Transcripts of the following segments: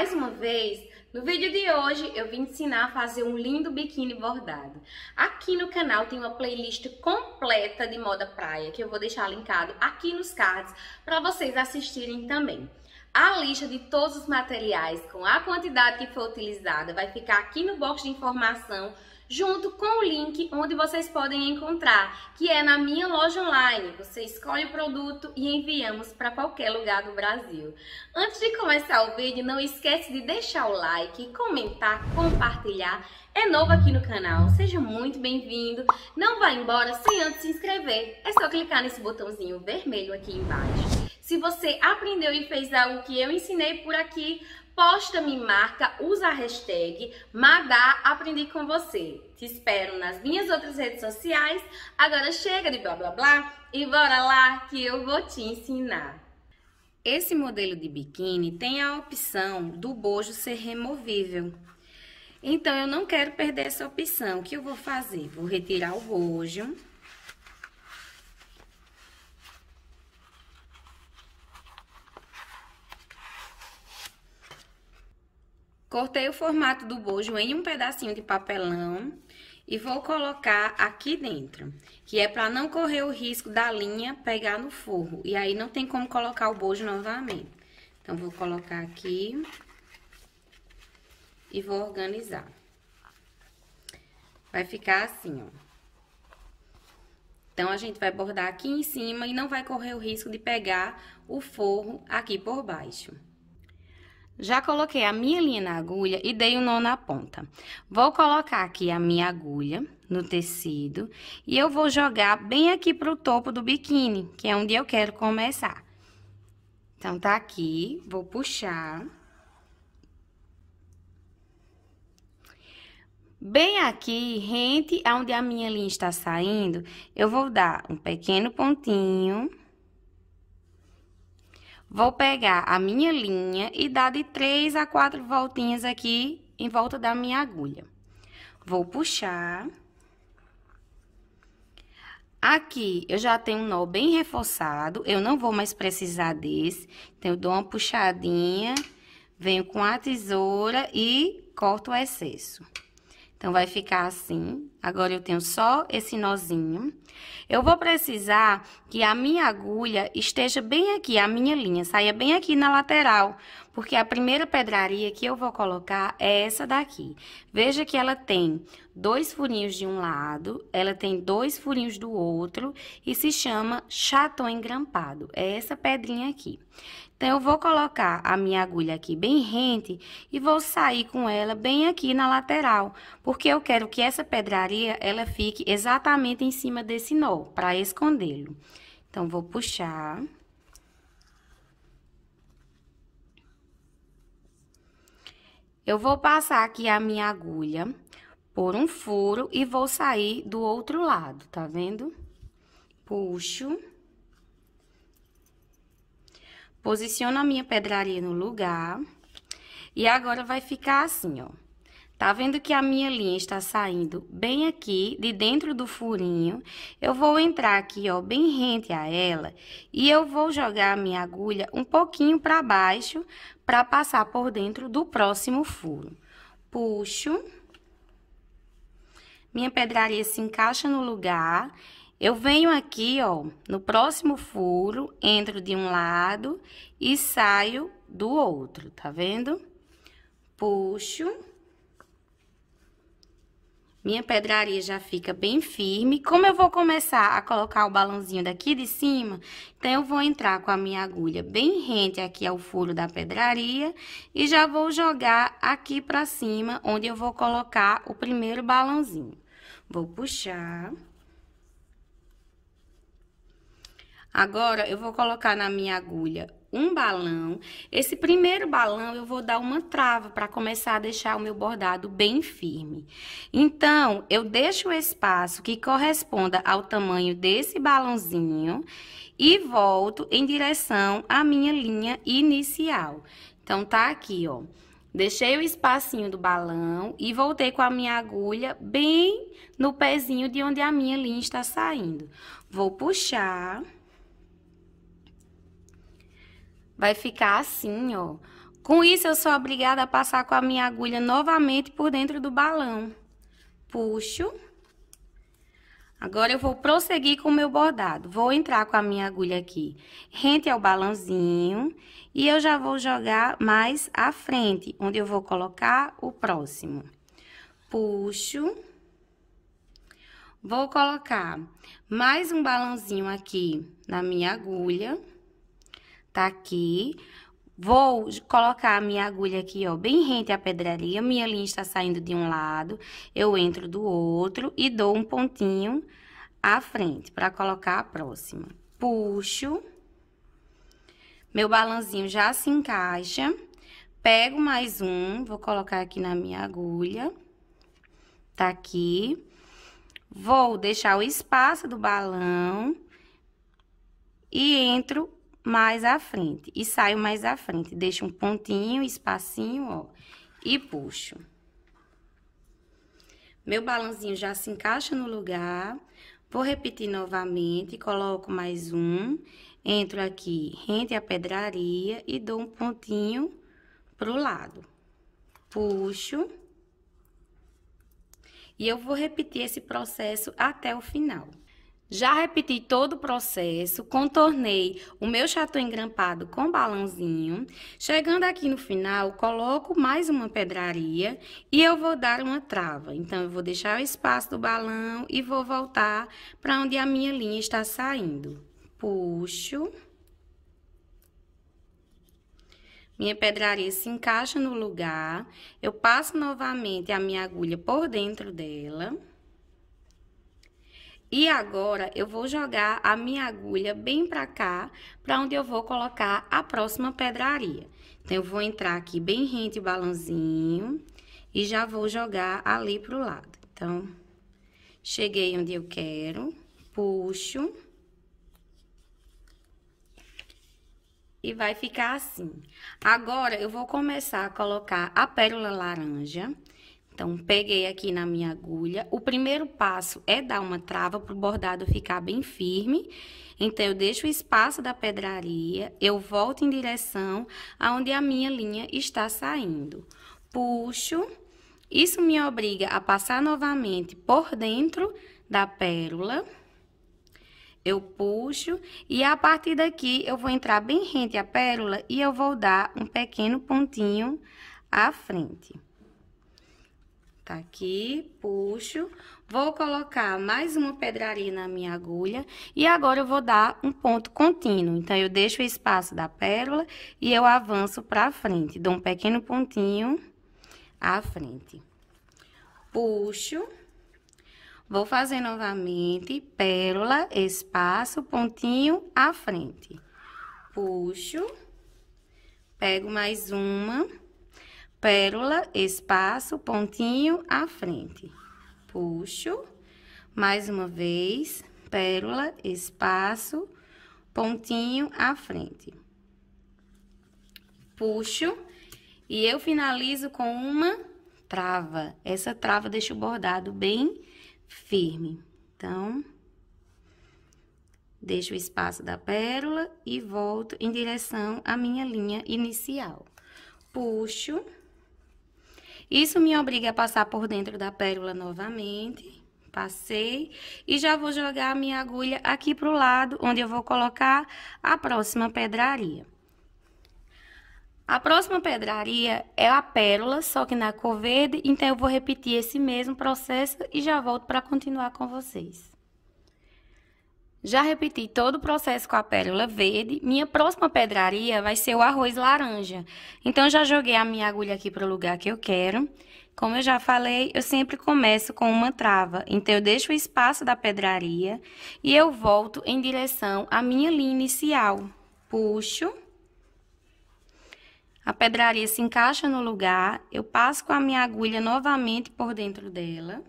mais uma vez! No vídeo de hoje eu vim ensinar a fazer um lindo biquíni bordado. Aqui no canal tem uma playlist completa de moda praia que eu vou deixar linkado aqui nos cards para vocês assistirem também. A lista de todos os materiais com a quantidade que foi utilizada vai ficar aqui no box de informação junto com o link onde vocês podem encontrar, que é na minha loja online. Você escolhe o produto e enviamos para qualquer lugar do Brasil. Antes de começar o vídeo, não esquece de deixar o like, comentar, compartilhar. É novo aqui no canal, seja muito bem-vindo. Não vá embora sem antes se inscrever. É só clicar nesse botãozinho vermelho aqui embaixo. Se você aprendeu e fez algo que eu ensinei por aqui, posta, me marca, usa a hashtag Madá Aprendi com Você. Te espero nas minhas outras redes sociais. Agora chega de blá blá blá e bora lá que eu vou te ensinar. Esse modelo de biquíni tem a opção do bojo ser removível. Então, eu não quero perder essa opção. O que eu vou fazer? Vou retirar o bojo. Cortei o formato do bojo em um pedacinho de papelão e vou colocar aqui dentro, que é para não correr o risco da linha pegar no forro. E aí não tem como colocar o bojo novamente. Então, vou colocar aqui e vou organizar. Vai ficar assim, ó. Então, a gente vai bordar aqui em cima e não vai correr o risco de pegar o forro aqui por baixo. Já coloquei a minha linha na agulha e dei o um nó na ponta. Vou colocar aqui a minha agulha no tecido e eu vou jogar bem aqui pro topo do biquíni, que é onde eu quero começar. Então, tá aqui, vou puxar. Bem aqui, rente aonde a minha linha está saindo, eu vou dar um pequeno pontinho Vou pegar a minha linha e dar de três a quatro voltinhas aqui em volta da minha agulha. Vou puxar. Aqui eu já tenho um nó bem reforçado, eu não vou mais precisar desse. Então, eu dou uma puxadinha, venho com a tesoura e corto o excesso. Então, vai ficar assim. Agora, eu tenho só esse nozinho. Eu vou precisar que a minha agulha esteja bem aqui, a minha linha, saia bem aqui na lateral. Porque a primeira pedraria que eu vou colocar é essa daqui. Veja que ela tem dois furinhos de um lado, ela tem dois furinhos do outro e se chama chaton engrampado. É essa pedrinha aqui. Então, eu vou colocar a minha agulha aqui bem rente e vou sair com ela bem aqui na lateral, porque eu quero que essa pedraria, ela fique exatamente em cima desse nó, para escondê-lo. Então, vou puxar... Eu vou passar aqui a minha agulha por um furo e vou sair do outro lado, tá vendo? Puxo. Posiciono a minha pedraria no lugar. E agora vai ficar assim, ó. Tá vendo que a minha linha está saindo bem aqui, de dentro do furinho. Eu vou entrar aqui, ó, bem rente a ela. E eu vou jogar a minha agulha um pouquinho para baixo, para passar por dentro do próximo furo. Puxo. Minha pedraria se encaixa no lugar eu venho aqui, ó, no próximo furo, entro de um lado e saio do outro, tá vendo? Puxo. Minha pedraria já fica bem firme. Como eu vou começar a colocar o balãozinho daqui de cima, então eu vou entrar com a minha agulha bem rente aqui ao furo da pedraria e já vou jogar aqui pra cima, onde eu vou colocar o primeiro balãozinho. Vou puxar... Agora eu vou colocar na minha agulha um balão. Esse primeiro balão eu vou dar uma trava para começar a deixar o meu bordado bem firme. Então, eu deixo o espaço que corresponda ao tamanho desse balãozinho e volto em direção à minha linha inicial. Então, tá aqui, ó. Deixei o espacinho do balão e voltei com a minha agulha bem no pezinho de onde a minha linha está saindo. Vou puxar... Vai ficar assim, ó. Com isso, eu sou obrigada a passar com a minha agulha novamente por dentro do balão. Puxo. Agora, eu vou prosseguir com o meu bordado. Vou entrar com a minha agulha aqui rente ao balãozinho. E eu já vou jogar mais à frente, onde eu vou colocar o próximo. Puxo. Vou colocar mais um balãozinho aqui na minha agulha tá aqui. Vou colocar a minha agulha aqui, ó, bem rente à pedraria. Minha linha está saindo de um lado, eu entro do outro e dou um pontinho à frente para colocar a próxima. Puxo. Meu balãozinho já se encaixa. Pego mais um, vou colocar aqui na minha agulha. Tá aqui. Vou deixar o espaço do balão e entro mais à frente. E saio mais à frente. Deixo um pontinho, espacinho, ó. E puxo. Meu balãozinho já se encaixa no lugar. Vou repetir novamente, coloco mais um, entro aqui, rente a pedraria e dou um pontinho pro lado. Puxo. E eu vou repetir esse processo até o final. Já repeti todo o processo, contornei o meu chato engrampado com balãozinho. Chegando aqui no final, coloco mais uma pedraria e eu vou dar uma trava. Então, eu vou deixar o espaço do balão e vou voltar para onde a minha linha está saindo. Puxo. Minha pedraria se encaixa no lugar. Eu passo novamente a minha agulha por dentro dela. E agora eu vou jogar a minha agulha bem para cá, para onde eu vou colocar a próxima pedraria. Então, eu vou entrar aqui bem rente o balãozinho e já vou jogar ali pro lado. Então, cheguei onde eu quero, puxo. E vai ficar assim. Agora, eu vou começar a colocar a pérola laranja. Então, peguei aqui na minha agulha. O primeiro passo é dar uma trava para o bordado ficar bem firme. Então, eu deixo o espaço da pedraria, eu volto em direção aonde a minha linha está saindo. Puxo. Isso me obriga a passar novamente por dentro da pérola. Eu puxo e a partir daqui eu vou entrar bem rente à pérola e eu vou dar um pequeno pontinho à frente. Tá aqui, puxo, vou colocar mais uma pedraria na minha agulha e agora eu vou dar um ponto contínuo. Então, eu deixo o espaço da pérola e eu avanço pra frente, dou um pequeno pontinho à frente. Puxo, vou fazer novamente, pérola, espaço, pontinho à frente. Puxo, pego mais uma pérola, espaço, pontinho à frente. Puxo, mais uma vez, pérola, espaço, pontinho à frente. Puxo e eu finalizo com uma trava. Essa trava deixa o bordado bem firme. Então, deixo o espaço da pérola e volto em direção à minha linha inicial. Puxo isso me obriga a passar por dentro da pérola novamente. Passei. E já vou jogar a minha agulha aqui pro lado, onde eu vou colocar a próxima pedraria. A próxima pedraria é a pérola, só que na cor verde, então eu vou repetir esse mesmo processo e já volto para continuar com vocês. Já repeti todo o processo com a pérola verde. Minha próxima pedraria vai ser o arroz laranja. Então, já joguei a minha agulha aqui para o lugar que eu quero. Como eu já falei, eu sempre começo com uma trava. Então, eu deixo o espaço da pedraria e eu volto em direção à minha linha inicial. Puxo. A pedraria se encaixa no lugar. Eu passo com a minha agulha novamente por dentro dela.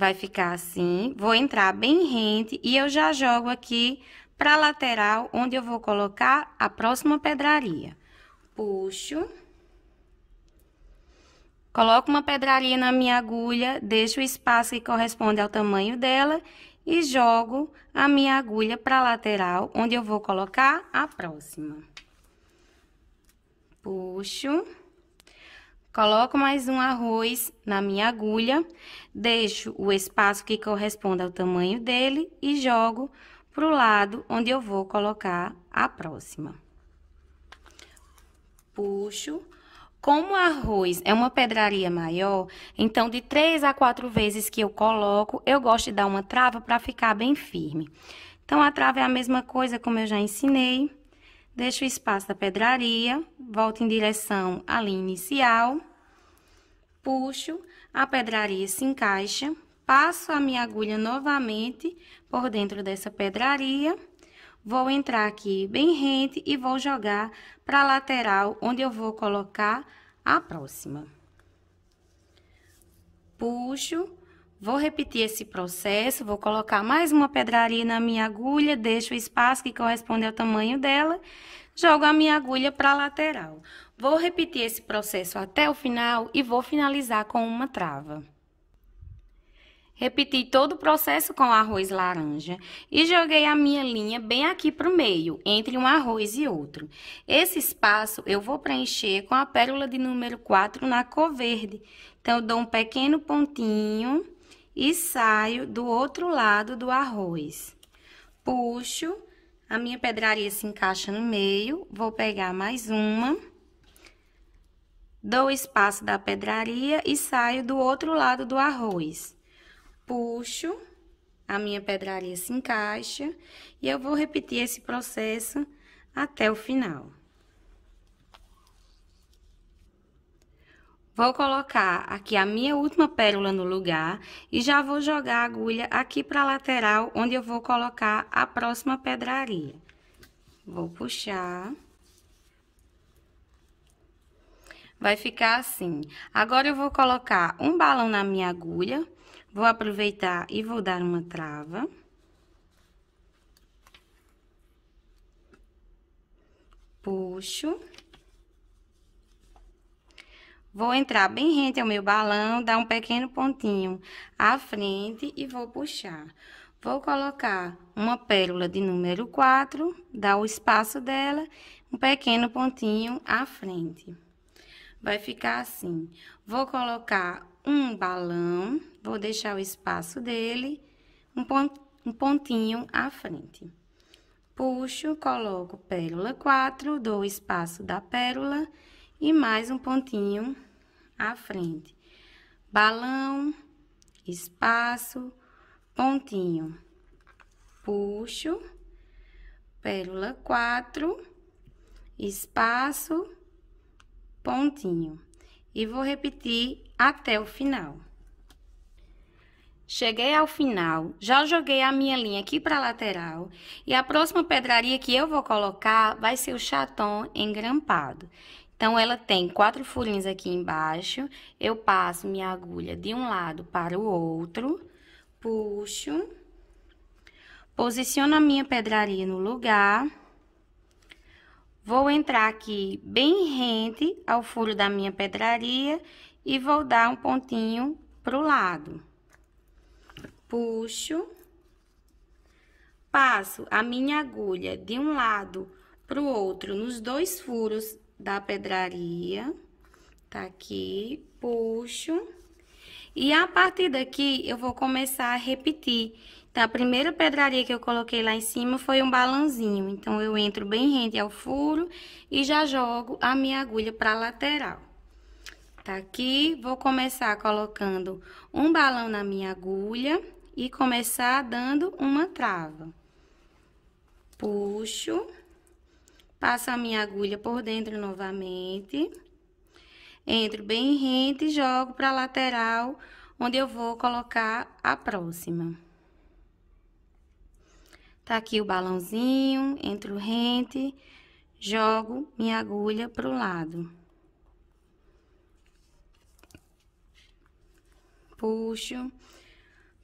Vai ficar assim. Vou entrar bem rente e eu já jogo aqui para a lateral, onde eu vou colocar a próxima pedraria. Puxo. Coloco uma pedraria na minha agulha, deixo o espaço que corresponde ao tamanho dela e jogo a minha agulha para a lateral, onde eu vou colocar a próxima. Puxo. Coloco mais um arroz na minha agulha, deixo o espaço que corresponde ao tamanho dele e jogo para o lado onde eu vou colocar a próxima. Puxo. Como o arroz é uma pedraria maior, então de três a quatro vezes que eu coloco, eu gosto de dar uma trava para ficar bem firme. Então, a trava é a mesma coisa como eu já ensinei deixo o espaço da pedraria, volto em direção à linha inicial, puxo, a pedraria se encaixa, passo a minha agulha novamente por dentro dessa pedraria, vou entrar aqui bem rente e vou jogar para a lateral, onde eu vou colocar a próxima. Puxo, Vou repetir esse processo, vou colocar mais uma pedraria na minha agulha, deixo o espaço que corresponde ao tamanho dela, jogo a minha agulha para a lateral. Vou repetir esse processo até o final e vou finalizar com uma trava. Repeti todo o processo com arroz laranja e joguei a minha linha bem aqui para o meio, entre um arroz e outro. Esse espaço eu vou preencher com a pérola de número 4 na cor verde. Então, eu dou um pequeno pontinho e saio do outro lado do arroz. Puxo, a minha pedraria se encaixa no meio, vou pegar mais uma, dou espaço da pedraria e saio do outro lado do arroz. Puxo, a minha pedraria se encaixa e eu vou repetir esse processo até o final. Vou colocar aqui a minha última pérola no lugar e já vou jogar a agulha aqui para a lateral, onde eu vou colocar a próxima pedraria. Vou puxar. Vai ficar assim. Agora, eu vou colocar um balão na minha agulha, vou aproveitar e vou dar uma trava. Puxo. Vou entrar bem rente ao meu balão, dar um pequeno pontinho à frente e vou puxar. Vou colocar uma pérola de número 4, dar o espaço dela, um pequeno pontinho à frente. Vai ficar assim. Vou colocar um balão, vou deixar o espaço dele, um pontinho à frente. Puxo, coloco pérola 4, dou o espaço da pérola e mais um pontinho à frente. Balão, espaço, pontinho. Puxo, pérola 4, espaço, pontinho. E vou repetir até o final. Cheguei ao final, já joguei a minha linha aqui para a lateral e a próxima pedraria que eu vou colocar vai ser o chaton engrampado. Então, ela tem quatro furinhos aqui embaixo. Eu passo minha agulha de um lado para o outro, puxo, posiciono a minha pedraria no lugar. Vou entrar aqui bem rente ao furo da minha pedraria e vou dar um pontinho pro lado. Puxo, passo a minha agulha de um lado pro outro nos dois furos da pedraria, tá aqui, puxo. E a partir daqui, eu vou começar a repetir. Então, a primeira pedraria que eu coloquei lá em cima foi um balãozinho. Então, eu entro bem rente ao furo e já jogo a minha agulha pra lateral. Tá aqui, vou começar colocando um balão na minha agulha e começar dando uma trava. Puxo. Passo a minha agulha por dentro novamente. Entro bem rente e jogo para a lateral, onde eu vou colocar a próxima. Tá aqui o balãozinho, entro rente, jogo minha agulha para o lado. Puxo,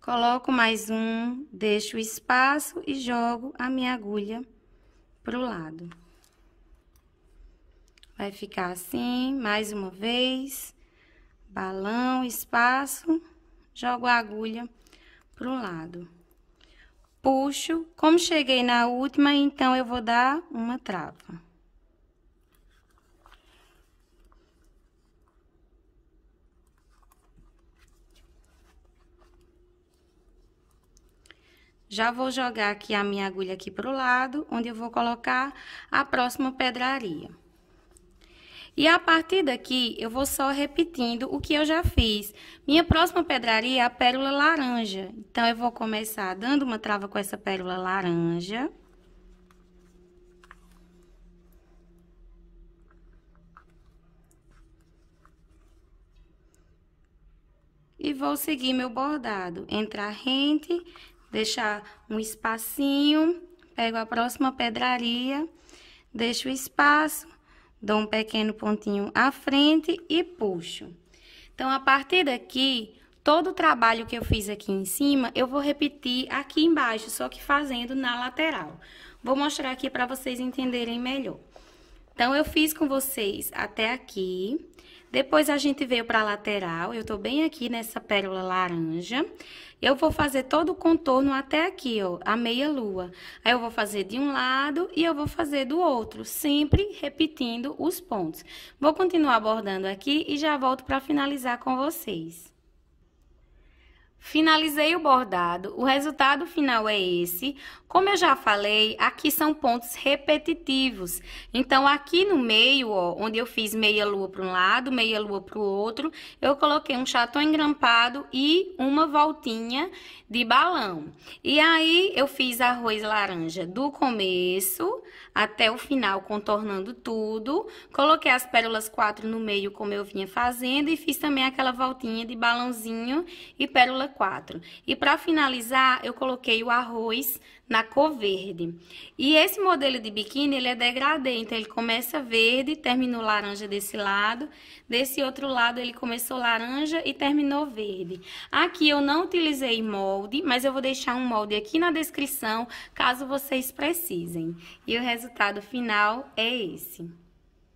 coloco mais um, deixo o espaço e jogo a minha agulha para o lado. Vai ficar assim, mais uma vez. Balão, espaço, jogo a agulha para um lado. Puxo, como cheguei na última, então eu vou dar uma trava. Já vou jogar aqui a minha agulha aqui o lado, onde eu vou colocar a próxima pedraria. E a partir daqui, eu vou só repetindo o que eu já fiz. Minha próxima pedraria é a pérola laranja. Então, eu vou começar dando uma trava com essa pérola laranja. E vou seguir meu bordado. Entrar rente, deixar um espacinho, pego a próxima pedraria, deixo o espaço Dou um pequeno pontinho à frente e puxo. Então, a partir daqui, todo o trabalho que eu fiz aqui em cima, eu vou repetir aqui embaixo, só que fazendo na lateral. Vou mostrar aqui para vocês entenderem melhor. Então, eu fiz com vocês até aqui. Depois a gente veio para a lateral, eu tô bem aqui nessa pérola laranja. Eu vou fazer todo o contorno até aqui, ó, a meia lua. Aí eu vou fazer de um lado e eu vou fazer do outro, sempre repetindo os pontos. Vou continuar bordando aqui e já volto para finalizar com vocês. Finalizei o bordado, o resultado final é esse. Como eu já falei, aqui são pontos repetitivos. Então, aqui no meio, ó, onde eu fiz meia lua para um lado, meia lua para o outro, eu coloquei um chatão engrampado e uma voltinha de balão. E aí, eu fiz arroz laranja do começo até o final, contornando tudo. Coloquei as pérolas quatro no meio, como eu vinha fazendo, e fiz também aquela voltinha de balãozinho e pérola 4. E para finalizar, eu coloquei o arroz na cor verde. E esse modelo de biquíni, ele é degradê, então ele começa verde, terminou laranja desse lado, desse outro lado ele começou laranja e terminou verde. Aqui eu não utilizei molde, mas eu vou deixar um molde aqui na descrição, caso vocês precisem. E o resultado final é esse.